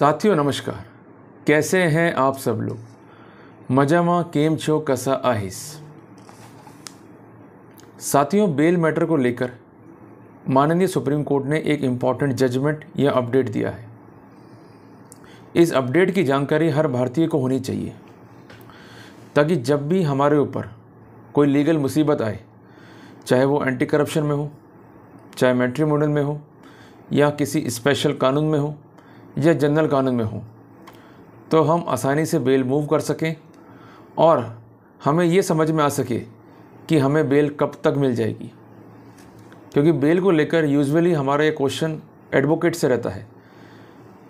साथियों नमस्कार कैसे हैं आप सब लोग मजामा केम छो कसा आहिस साथियों बेल मैटर को लेकर माननीय सुप्रीम कोर्ट ने एक इम्पॉर्टेंट जजमेंट या अपडेट दिया है इस अपडेट की जानकारी हर भारतीय को होनी चाहिए ताकि जब भी हमारे ऊपर कोई लीगल मुसीबत आए चाहे वो एंटी करप्शन में हो चाहे मॉडल में हो या किसी स्पेशल कानून में हो या जनरल कानून में हों तो हम आसानी से बेल मूव कर सकें और हमें ये समझ में आ सके कि हमें बेल कब तक मिल जाएगी क्योंकि बेल को लेकर यूजुअली हमारा ये क्वेश्चन एडवोकेट से रहता है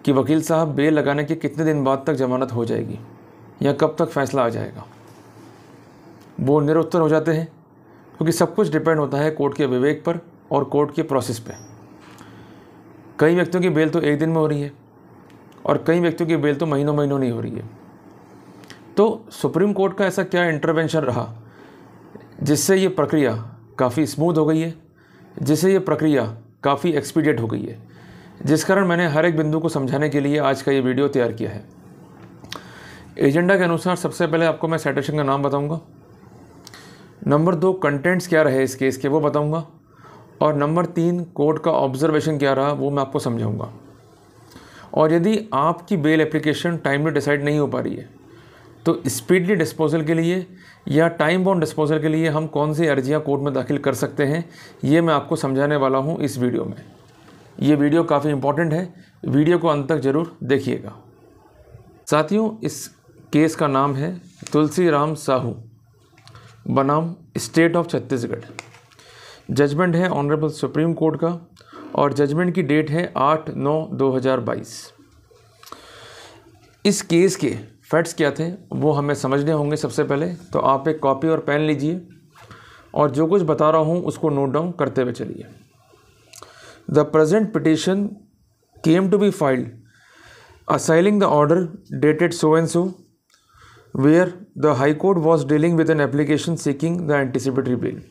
कि वकील साहब बेल लगाने के कितने दिन बाद तक जमानत हो जाएगी या कब तक फैसला आ जाएगा वो निरुत्तर हो जाते हैं क्योंकि सब कुछ डिपेंड होता है कोर्ट के विवेक पर और कोर्ट के प्रोसेस पे कई व्यक्तियों की बेल तो एक दिन में हो रही है और कई व्यक्तियों की बेल तो महीनों महीनों नहीं हो रही है तो सुप्रीम कोर्ट का ऐसा क्या इंटरवेंशन रहा जिससे ये प्रक्रिया काफ़ी स्मूथ हो गई है जिससे ये प्रक्रिया काफ़ी एक्सपीडियट हो गई है जिस कारण मैंने हर एक बिंदु को समझाने के लिए आज का ये वीडियो तैयार किया है एजेंडा के अनुसार सबसे पहले आपको मैं सेटेशन का नाम बताऊंगा नंबर दो कंटेंट्स क्या रहे इस केस के वो बताऊंगा और नंबर तीन कोर्ट का ऑब्जर्वेशन क्या रहा वो मैं आपको समझाऊंगा और यदि आपकी बेल एप्लीकेशन टाइमली डिसाइड नहीं हो पा रही है तो स्पीडली डिस्पोजल के लिए या टाइम बाउंड डिस्पोजल के लिए हम कौन सी अर्जियाँ कोर्ट में दाखिल कर सकते हैं ये मैं आपको समझाने वाला हूँ इस वीडियो में ये वीडियो काफ़ी इंपॉर्टेंट है वीडियो को अंत तक ज़रूर देखिएगा साथियों इस केस का नाम है तुलसी राम साहू बनाम स्टेट ऑफ छत्तीसगढ़ जजमेंट है ऑनरेबल सुप्रीम कोर्ट का और जजमेंट की डेट है आठ नौ दो हज़ार बाईस इस केस के फैक्ट्स क्या थे वो हमें समझने होंगे सबसे पहले तो आप एक कॉपी और पेन लीजिए और जो कुछ बता रहा हूँ उसको नोट डाउन करते हुए चलिए the present petition came to be filed assailing the order dated so and so where the high Court was dealing with an application seeking the anticipatory bail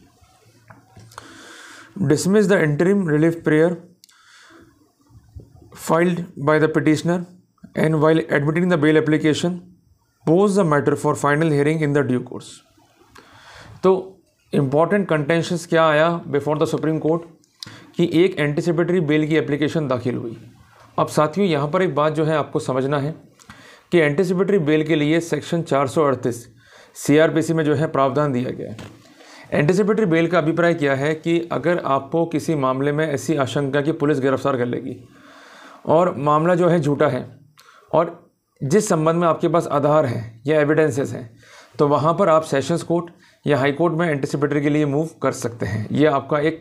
dismiss the interim relief prayer filed by the petitioner and while admitting the bail application pose the matter for final hearing in the due course तो important contentions क्या आया before the supreme court कि एक anticipatory bell की application दाखिल हुई अब साथियों यहाँ पर एक बात जो है आपको समझना है कि एंटिसिपेटरी बेल के लिए सेक्शन चार सौ अड़तीस सी में जो है प्रावधान दिया गया है एंटिसिपेटरी बेल का अभिप्राय क्या है कि अगर आपको किसी मामले में ऐसी आशंका कि पुलिस गिरफ्तार कर लेगी और मामला जो है झूठा है और जिस संबंध में आपके पास आधार है या एविडेंसेस हैं तो वहाँ पर आप सेशंस कोर्ट या हाई कोर्ट में एंटिसिपेटरी के लिए मूव कर सकते हैं ये आपका एक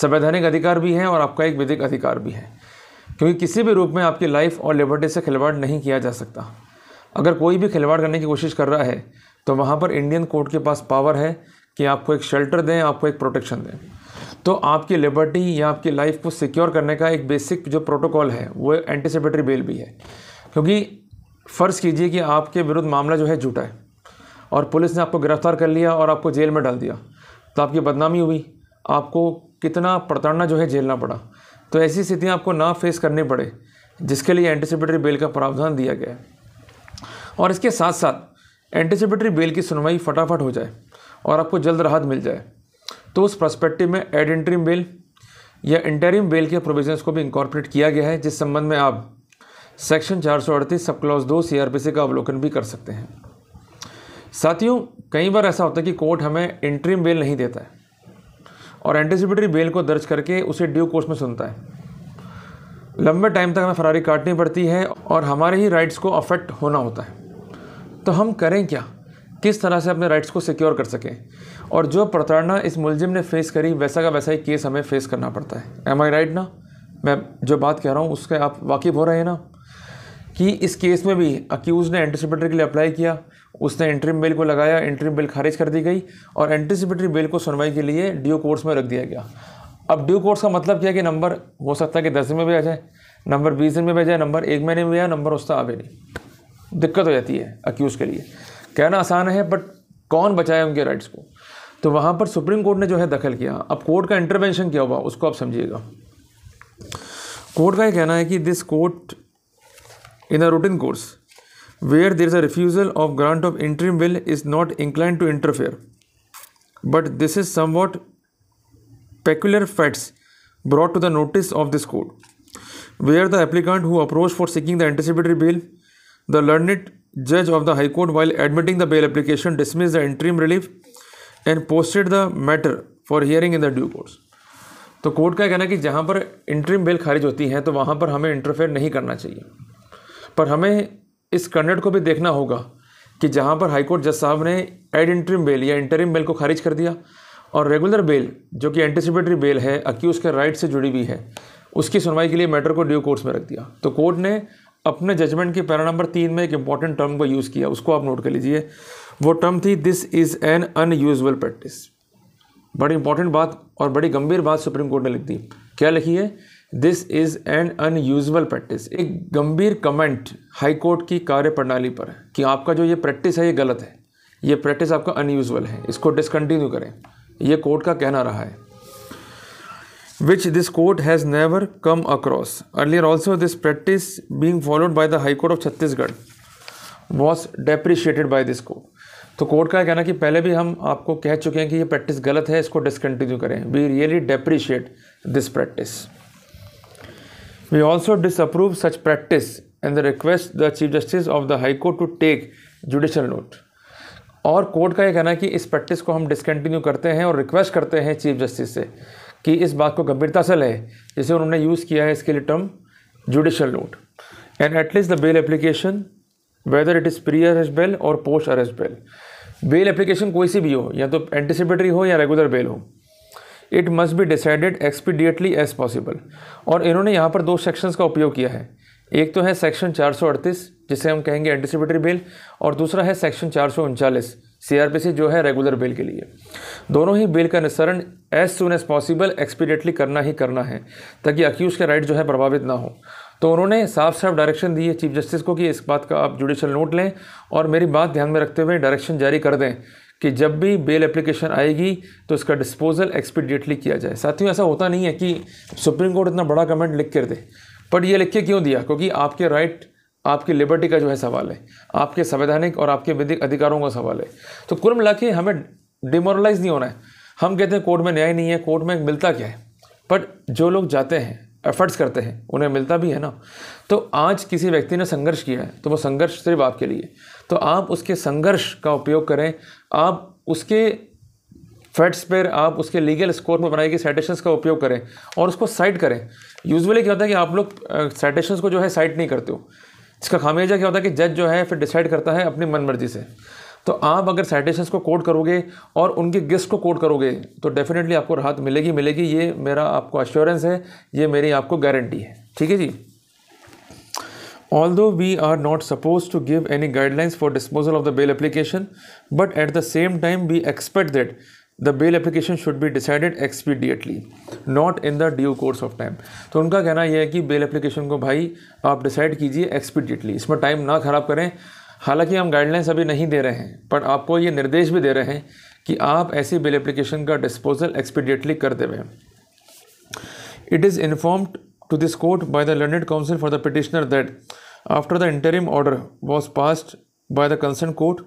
संवैधानिक अधिकार भी है और आपका एक विधिक अधिकार भी है क्योंकि किसी भी रूप में आपकी लाइफ और लिबर्टी से खिलवाड़ नहीं किया जा सकता अगर कोई भी खिलवाड़ करने की कोशिश कर रहा है तो वहाँ पर इंडियन कोर्ट के पास पावर है कि आपको एक शेल्टर दें आपको एक प्रोटेक्शन दें तो आपकी लिबर्टी या आपकी लाइफ को सिक्योर करने का एक बेसिक जो प्रोटोकॉल है वो एंटिसिपेटरी बेल भी है क्योंकि फ़र्ज़ कीजिए कि आपके विरुद्ध मामला जो है झूठा है और पुलिस ने आपको गिरफ़्तार कर लिया और आपको जेल में डाल दिया तो आपकी बदनामी हुई आपको कितना प्रताड़ना जो है झेलना पड़ा तो ऐसी स्थितियाँ आपको ना फेस करनी पड़े जिसके लिए एंटिसिपेटरी बेल का प्रावधान दिया गया है और इसके साथ साथ एंटिसिपेटरी बेल की सुनवाई फटाफट हो जाए और आपको जल्द राहत मिल जाए तो उस प्रस्पेक्टिव में एड इंटरिम बेल या इंटरिम बेल के प्रोविजंस को भी इंकॉर्पोरेट किया गया है जिस संबंध में आप सेक्शन चार सौ अड़तीस सब क्लॉज दो सी आर पी सी का अवलोकन भी कर सकते हैं साथियों कई बार ऐसा होता है कि कोर्ट हमें इंटरिम बेल नहीं देता है और एंटिसिपेटरी बेल को दर्ज करके उसे ड्यू कोर्स में सुनता है लंबे टाइम तक हमें फरारी काटनी पड़ती है और हमारे ही राइट्स को अफेक्ट होना होता है तो हम करें क्या किस तरह से अपने राइट्स को सिक्योर कर सकें और जो प्रताड़ना इस मुलजिम ने फेस करी वैसा का वैसा ही केस हमें फेस करना पड़ता है एम आई राइट ना मैं जो बात कह रहा हूँ उसके आप वाकिफ़ हो रहे हैं ना कि इस केस में भी अक्यूज़ ने एंटिसिपेटरी के लिए अप्लाई किया उसने इंट्रीम बेल को लगाया इंट्रीम बेल खारिज कर दी गई और एंटिसिपेटरी बेल को सुनवाई के लिए ड्यू कोर्स में रख दिया गया अब ड्यू कोर्स का मतलब क्या कि नंबर हो सकता है कि दस दिन में भी आ जाए नंबर बीस दिन में भी आ जाए नंबर एक महीने में भी आया नंबर उसका आवे नहीं दिक्कत हो जाती है अक्यूज़ के लिए कहना आसान है बट कौन बचाए उनके राइट्स को तो वहाँ पर सुप्रीम कोर्ट ने जो है दखल किया अब कोर्ट का इंटरवेंशन क्या हुआ उसको आप समझिएगा कोर्ट का ये कहना है कि this court in a routine course where there is a refusal of grant of interim will is not incline to interfere but this is somewhat peculiar facts brought to the notice of this court where the applicant who approach for seeking the anticipatory bail the it judge of the High Court while admitting the bail application dismissed the interim relief and posted the matter for hearing in the due course. तो court का कहना है कि जहाँ पर interim bell खारिज होती है तो वहाँ पर हमें इंटरफेयर नहीं करना चाहिए पर हमें इस कंडक्ट को भी देखना होगा कि जहाँ पर हाईकोर्ट जज साहब ने एड इंटरिम बेल या इंटरिम बेल को खारिज कर दिया और रेगुलर बेल जो कि एंटिसिपेटरी बेल है अक्यूज़ के राइट से जुड़ी हुई है उसकी सुनवाई के लिए मैटर को ड्यू कोर्स में रख दिया तो कोर्ट ने अपने जजमेंट की पैरा नंबर तीन में एक इंपॉर्टेंट टर्म को यूज़ किया उसको आप नोट कर लीजिए वो टर्म थी this is an unusual practice बड़ी इंपॉर्टेंट बात और बड़ी गंभीर बात सुप्रीम कोर्ट ने लिख दी क्या लिखी है this is an unusual practice एक गंभीर कमेंट हाई कोर्ट की कार्य प्रणाली पर कि आपका जो ये प्रैक्टिस है ये गलत है ये प्रैक्टिस आपका अनयूजल है इसको डिसकंटिन्यू करें ये कोर्ट का कहना रहा है which this court has never come across. Earlier also this practice being followed by the High Court of Chhattisgarh was depreciated by this court. तो कोर्ट का कहना कि पहले भी हम आपको कह चुके हैं कि ये प्रैक्टिस गलत है इसको डिसकंटिन्यू करें we really depreciate this practice we also disapprove such practice and the request the chief justice of the high court to take judicial note और कोर्ट का ये कहना है कि इस प्रैक्टिस को हम डिसकंटिन्यू करते हैं और रिक्वेस्ट करते हैं चीफ जस्टिस से कि इस बात को गंभीरता से लें जैसे उन्होंने यूज़ किया है इसके लिए term judicial note and at least the bail application whether it is pre arrest bail और post arrest bail bail application कोई सी भी हो या तो एंटिसिपेटरी हो या रेगुलर बेल हो it must be decided expeditiously as possible और इन्होंने यहाँ पर दो सेक्शंस का उपयोग किया है एक तो है सेक्शन 438 जिसे हम कहेंगे एंटिसिपेटरी बेल और दूसरा है सेक्शन चार सीआरपीसी जो है रेगुलर बेल के लिए दोनों ही बेल का निस्सरण as soon as possible expeditiously करना ही करना है ताकि अक्यूज के राइट जो है प्रभावित ना हो तो उन्होंने साफ साफ डायरेक्शन दिए चीफ जस्टिस को कि इस बात का आप जुडिशल नोट लें और मेरी बात ध्यान में रखते हुए डायरेक्शन जारी कर दें कि जब भी बेल एप्लीकेशन आएगी तो इसका डिस्पोजल एक्सपीडिएटली किया जाए साथियों ऐसा होता नहीं है कि सुप्रीम कोर्ट इतना बड़ा कमेंट लिख कर दे बट ये लिख के क्यों दिया क्योंकि आपके राइट आपकी लिबर्टी का जो है सवाल है आपके संवैधानिक और आपके विधिक अधिकारों का सवाल है तो कुल मिला के हमें डिमोरलाइज नहीं होना है हम कहते हैं कोर्ट में न्याय नहीं है कोर्ट में मिलता क्या है बट जो लोग जाते हैं एफर्ट्स करते हैं उन्हें मिलता भी है ना तो आज किसी व्यक्ति ने संघर्ष किया है तो वो संघर्ष सिर्फ आपके लिए तो आप उसके संघर्ष का उपयोग करें आप उसके फैट्स पर आप उसके लीगल स्कोर में बनाई गई साइटेशंस का उपयोग करें और उसको साइट करें यूजुअली क्या होता है कि आप लोग साइटेशंस को जो है साइट नहीं करते हो इसका खामियाजा क्या होता है कि जज जो है फिर डिसाइड करता है अपनी मनमर्जी से तो आप अगर साइटेशंस को कोड करोगे और उनके गिस्ट को कोड करोगे तो डेफिनेटली आपको राहत मिलेगी मिलेगी ये मेरा आपको अश्योरेंस है ये मेरी आपको गारंटी है ठीक है जी although we are not suppose to give any guidelines for disposal of the bail application but at the same time we expect that the bail application should be decided expeditiously not in the due course of time तो उनका कहना यह है कि bail application को भाई आप decide कीजिए एक्सपीडिएटली इसमें टाइम ना ख़राब करें हालांकि हम गाइडलाइंस अभी नहीं दे रहे हैं पर आपको ये निर्देश भी दे रहे हैं कि आप ऐसी बेल एप्लीकेशन का डिस्पोजल एक्सपीडिएटली कर देवें it is informed to this court by the learned counsel for the petitioner that after the interim order was passed by the concern court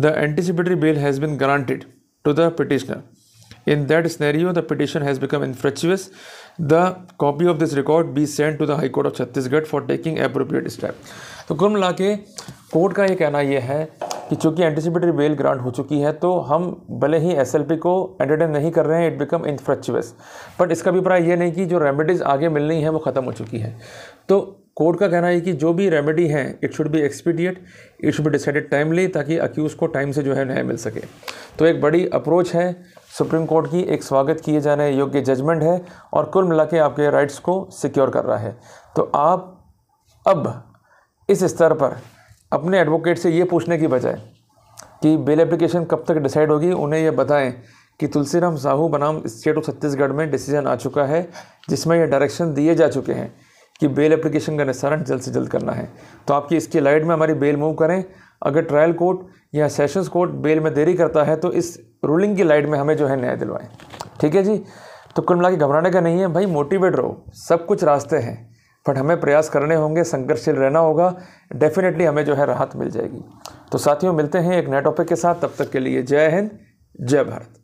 the anticipatory bail has been granted to the petitioner. In that scenario, the petition has become infructuous. The copy of this record be sent to the High Court of Chhattisgarh for taking appropriate step. to कुल मिला के court का ये कहना ये है कि चूंकि एंटिसिपेटरी बेल ग्रांट हो चुकी है तो हम भले ही एसएलपी को एंटरटेन नहीं कर रहे हैं इट बिकम इनफ्रक्चुअस बट इसका अभिप्राय यह नहीं कि जो रेमेडीज़ आगे मिलनी है वो ख़त्म हो चुकी है तो कोर्ट का कहना है कि जो भी रेमेडी है it should be expedite it should be decided timely ताकि अक्यूज़ को टाइम से जो है न्याय मिल सके तो एक बड़ी अप्रोच है सुप्रीम कोर्ट की एक स्वागत किए जाने योग्य जजमेंट है और कुल मिला के आपके राइट्स को सिक्योर कर रहा है तो आप अब इस स्तर पर अपने एडवोकेट से ये पूछने की बजाय कि बेल एप्लीकेशन कब तक डिसाइड होगी उन्हें यह बताएं कि तुलसीराम साहू बनाम स्टेट ऑफ छत्तीसगढ़ में डिसीजन आ चुका है जिसमें यह डायरेक्शन दिए जा चुके हैं कि बेल एप्लीकेशन का निस्तारण जल्द से जल्द करना है तो आपकी इसकी लाइट में हमारी बेल मूव करें अगर ट्रायल कोर्ट या सेशंस कोर्ट बेल में देरी करता है तो इस रूलिंग की लाइट में हमें जो है न्याय दिलवाएं ठीक है जी तो कुल मिला के घबराने का नहीं है भाई मोटिवेट रहो सब कुछ रास्ते हैं बट हमें प्रयास करने होंगे संघर्षशील रहना होगा डेफिनेटली हमें जो है राहत मिल जाएगी तो साथियों मिलते हैं एक नए टॉपिक के साथ तब तक के लिए जय हिंद जय भारत